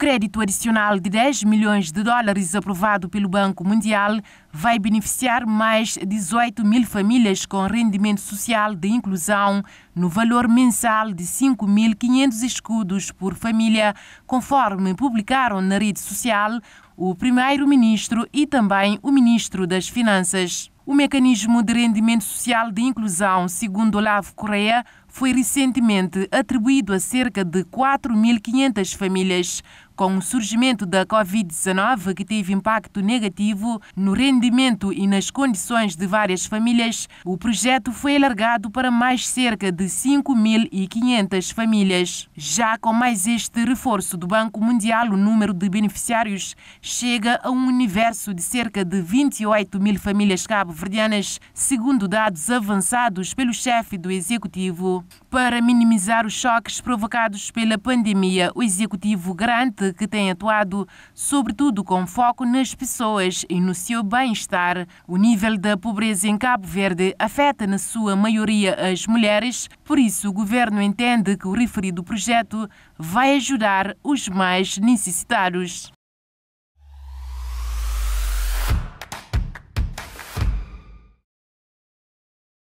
crédito adicional de 10 milhões de dólares aprovado pelo Banco Mundial vai beneficiar mais 18 mil famílias com rendimento social de inclusão no valor mensal de 5.500 escudos por família, conforme publicaram na rede social o primeiro-ministro e também o ministro das Finanças. O mecanismo de rendimento social de inclusão, segundo Olavo Correia, foi recentemente atribuído a cerca de 4.500 famílias com o surgimento da Covid-19, que teve impacto negativo no rendimento e nas condições de várias famílias, o projeto foi alargado para mais cerca de 5.500 famílias. Já com mais este reforço do Banco Mundial, o número de beneficiários chega a um universo de cerca de 28 mil famílias cabo-verdianas, segundo dados avançados pelo chefe do Executivo. Para minimizar os choques provocados pela pandemia, o Executivo garante que tem atuado, sobretudo com foco nas pessoas e no seu bem-estar. O nível da pobreza em Cabo Verde afeta, na sua maioria, as mulheres, por isso o governo entende que o referido projeto vai ajudar os mais necessitados.